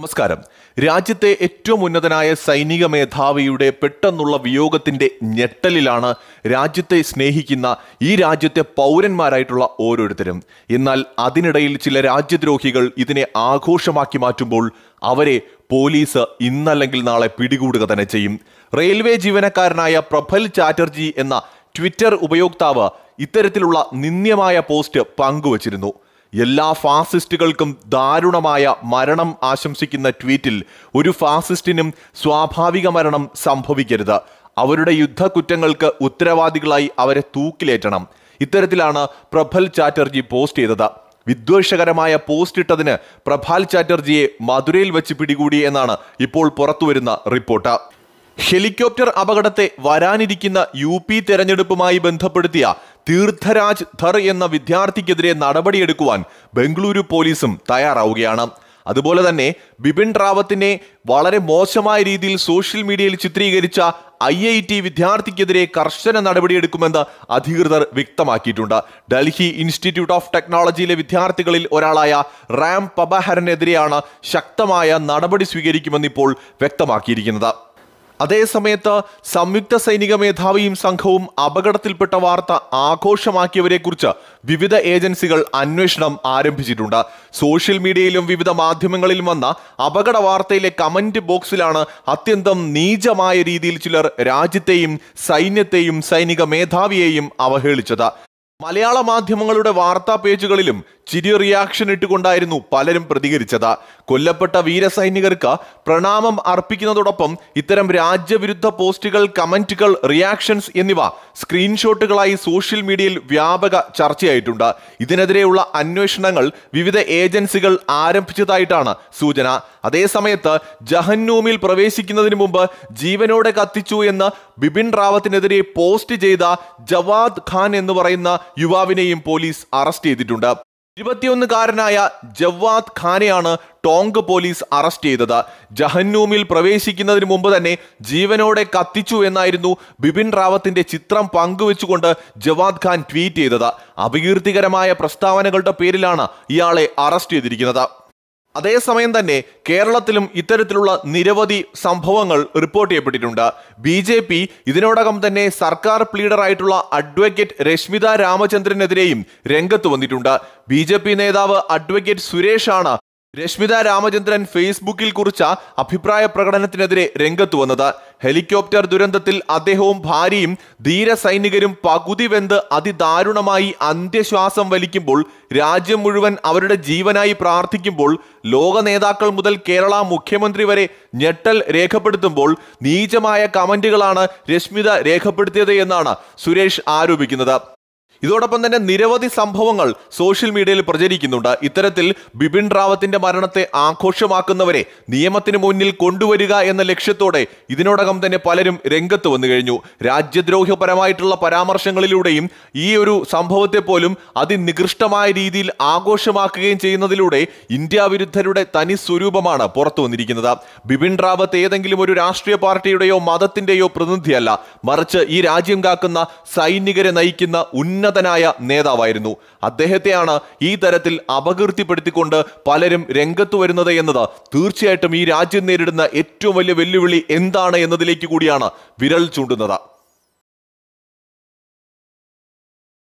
നമസ്കാരം രാജ്യത്തെ ഏറ്റവും ഉന്നതനായ സൈനിക മേധാവിയുടെ പെട്ടെന്നുള്ള വിയോഗത്തിന്റെ ഞെട്ടലിലാണ് രാജ്യത്തെ സ്നേഹിക്കുന്ന ഈ രാജ്യത്തെ പൗരന്മാരായിട്ടുള്ള ഓരോരുത്തരും എന്നാൽ അതിനിടയിൽ ചില രാജ്യദ്രോഹികൾ ഇതിനെ ആഘോഷമാക്കി മാറ്റുമ്പോൾ അവരെ പോലീസ് ഇന്നല്ലെങ്കിൽ നാളെ പിടികൂടുക തന്നെ ചെയ്യും റെയിൽവേ ജീവനക്കാരനായ പ്രഫൽ ചാറ്റർജി എന്ന ട്വിറ്റർ ഉപയോക്താവ് ഇത്തരത്തിലുള്ള നിന്ദ്യമായ പോസ്റ്റ് പങ്കുവച്ചിരുന്നു എല്ലാ ഫാസിസ്റ്റുകൾക്കും ദാരുണമായ മരണം ആശംസിക്കുന്ന ട്വീറ്റിൽ ഒരു ഫാസിസ്റ്റിനും സ്വാഭാവിക മരണം സംഭവിക്കരുത് അവരുടെ യുദ്ധക്കുറ്റങ്ങൾക്ക് ഉത്തരവാദികളായി അവരെ തൂക്കിലേറ്റണം ഇത്തരത്തിലാണ് പ്രഭൽ ചാറ്റർജി പോസ്റ്റ് ചെയ്തത് വിദ്വേഷകരമായ പോസ്റ്റ് ഇട്ടതിന് പ്രഭാൽ ചാറ്റർജിയെ മധുരയിൽ വെച്ച് പിടികൂടി എന്നാണ് ഇപ്പോൾ പുറത്തുവരുന്ന റിപ്പോർട്ട് ഹെലികോപ്റ്റർ അപകടത്തെ വരാനിരിക്കുന്ന യു പി തെരഞ്ഞെടുപ്പുമായി ബന്ധപ്പെടുത്തിയ തീർത്ഥരാജ് ധർ എന്ന വിദ്യാർത്ഥിക്കെതിരെ നടപടിയെടുക്കുവാൻ ബംഗളൂരു പോലീസും തയ്യാറാവുകയാണ് അതുപോലെ തന്നെ ബിപിൻ റാവത്തിനെ വളരെ മോശമായ രീതിയിൽ സോഷ്യൽ മീഡിയയിൽ ചിത്രീകരിച്ച ഐ ഐ ടി വിദ്യാർത്ഥിക്കെതിരെ കർശന നടപടിയെടുക്കുമെന്ന് അധികൃതർ വ്യക്തമാക്കിയിട്ടുണ്ട് ഡൽഹി ഇൻസ്റ്റിറ്റ്യൂട്ട് ഓഫ് ടെക്നോളജിയിലെ വിദ്യാർത്ഥികളിൽ ഒരാളായ റാം പബഹരനെതിരെയാണ് ശക്തമായ നടപടി സ്വീകരിക്കുമെന്ന് ഇപ്പോൾ വ്യക്തമാക്കിയിരിക്കുന്നത് അതേസമയത്ത് സംയുക്ത സൈനിക മേധാവിയും സംഘവും അപകടത്തിൽപ്പെട്ട വാർത്ത കുറിച്ച് വിവിധ ഏജൻസികൾ അന്വേഷണം ആരംഭിച്ചിട്ടുണ്ട് സോഷ്യൽ മീഡിയയിലും വിവിധ മാധ്യമങ്ങളിലും വന്ന അപകട വാർത്തയിലെ കമന്റ് ബോക്സിലാണ് അത്യന്തം നീചമായ രീതിയിൽ ചിലർ രാജ്യത്തെയും സൈന്യത്തെയും സൈനിക മേധാവിയെയും അവഹേളിച്ചത് മലയാള മാധ്യമങ്ങളുടെ വാർത്താ പേജുകളിലും ചിരി റിയാക്ഷൻ ഇട്ടുകൊണ്ടായിരുന്നു പലരും പ്രതികരിച്ചത് കൊല്ലപ്പെട്ട വീരസൈനികർക്ക് പ്രണാമം അർപ്പിക്കുന്നതോടൊപ്പം ഇത്തരം രാജ്യവിരുദ്ധ പോസ്റ്റുകൾ കമന്റുകൾ റിയാക്ഷൻസ് എന്നിവ സ്ക്രീൻഷോട്ടുകളായി സോഷ്യൽ മീഡിയയിൽ വ്യാപക ചർച്ചയായിട്ടുണ്ട് ഇതിനെതിരെയുള്ള അന്വേഷണങ്ങൾ വിവിധ ഏജൻസികൾ ആരംഭിച്ചതായിട്ടാണ് സൂചന അതേസമയത്ത് ജഹന്നൂമിൽ പ്രവേശിക്കുന്നതിന് മുമ്പ് ജീവനോടെ കത്തിച്ചു എന്ന് ബിപിൻ റാവത്തിനെതിരെ പോസ്റ്റ് ചെയ്ത ജവാദ് ഖാൻ എന്ന് പറയുന്ന യുവാവിനെയും പോലീസ് അറസ്റ്റ് ചെയ്തിട്ടുണ്ട് ഇരുപത്തിയൊന്നുകാരനായ ജവാദ് ഖാനെയാണ് ടോങ്ക് പോലീസ് അറസ്റ്റ് ചെയ്തത് ജഹന്നൂമിൽ പ്രവേശിക്കുന്നതിന് മുമ്പ് തന്നെ ജീവനോടെ കത്തിച്ചു എന്നായിരുന്നു ബിപിൻ റാവത്തിന്റെ ചിത്രം പങ്കുവെച്ചുകൊണ്ട് ജവാദ് ഖാൻ ട്വീറ്റ് ചെയ്തത് അപകീർത്തികരമായ പ്രസ്താവനകളുടെ പേരിലാണ് ഇയാളെ അറസ്റ്റ് ചെയ്തിരിക്കുന്നത് അതേസമയം തന്നെ കേരളത്തിലും ഇത്തരത്തിലുള്ള നിരവധി സംഭവങ്ങൾ റിപ്പോർട്ട് ചെയ്യപ്പെട്ടിട്ടുണ്ട് ബി ജെ പി ഇതിനോടകം തന്നെ സർക്കാർ പ്ലീഡറായിട്ടുള്ള അഡ്വക്കേറ്റ് രശ്മിത രാമചന്ദ്രനെതിരെയും രംഗത്ത് വന്നിട്ടുണ്ട് ബി ജെ പി നേതാവ് അഡ്വക്കേറ്റ് സുരേഷാണ് രശ്മിത രാമചന്ദ്രൻ ഫേസ്ബുക്കിൽ കുറിച്ച അഭിപ്രായ പ്രകടനത്തിനെതിരെ രംഗത്ത് വന്നത് ഹെലികോപ്റ്റർ ദുരന്തത്തിൽ അദ്ദേഹവും ഭാര്യയും ധീര സൈനികരും പകുതി വെന്ത് അതിദാരുണമായി അന്ത്യശ്വാസം വലിക്കുമ്പോൾ രാജ്യം മുഴുവൻ അവരുടെ ജീവനായി പ്രാർത്ഥിക്കുമ്പോൾ ലോക നേതാക്കൾ മുതൽ കേരള മുഖ്യമന്ത്രി വരെ ഞെട്ടൽ രേഖപ്പെടുത്തുമ്പോൾ നീചമായ കമന്റുകളാണ് രശ്മിത രേഖപ്പെടുത്തിയത് എന്നാണ് സുരേഷ് ആരോപിക്കുന്നത് ഇതോടൊപ്പം തന്നെ നിരവധി സംഭവങ്ങൾ സോഷ്യൽ മീഡിയയിൽ പ്രചരിക്കുന്നുണ്ട് ഇത്തരത്തിൽ ബിപിൻ റാവത്തിന്റെ മരണത്തെ ആഘോഷമാക്കുന്നവരെ നിയമത്തിന് മുന്നിൽ കൊണ്ടുവരിക എന്ന ലക്ഷ്യത്തോടെ ഇതിനോടകം തന്നെ പലരും രംഗത്ത് വന്നു കഴിഞ്ഞു രാജ്യദ്രോഹപരമായിട്ടുള്ള പരാമർശങ്ങളിലൂടെയും ഈ ഒരു സംഭവത്തെ പോലും അതിനികൃഷ്ടമായ രീതിയിൽ ആഘോഷമാക്കുകയും ചെയ്യുന്നതിലൂടെ ഇന്ത്യ വിരുദ്ധരുടെ തനി സ്വരൂപമാണ് പുറത്തു വന്നിരിക്കുന്നത് ബിപിൻ റാവത്ത് ഏതെങ്കിലും ഒരു രാഷ്ട്രീയ പാർട്ടിയുടെയോ മതത്തിന്റെയോ പ്രതിനിധിയല്ല മറിച്ച് ഈ രാജ്യം കാക്കുന്ന സൈനികരെ നയിക്കുന്ന ഉന്നത ഉന്നതനായ നേതാവായിരുന്നു അദ്ദേഹത്തെയാണ് ഈ തരത്തിൽ അപകീർത്തിപ്പെടുത്തിക്കൊണ്ട് പലരും രംഗത്ത് വരുന്നത് എന്നത് തീർച്ചയായിട്ടും ഈ രാജ്യം നേരിടുന്ന ഏറ്റവും വലിയ വെല്ലുവിളി എന്താണ് എന്നതിലേക്ക് കൂടിയാണ് വിരൽ ചൂണ്ടുന്നത്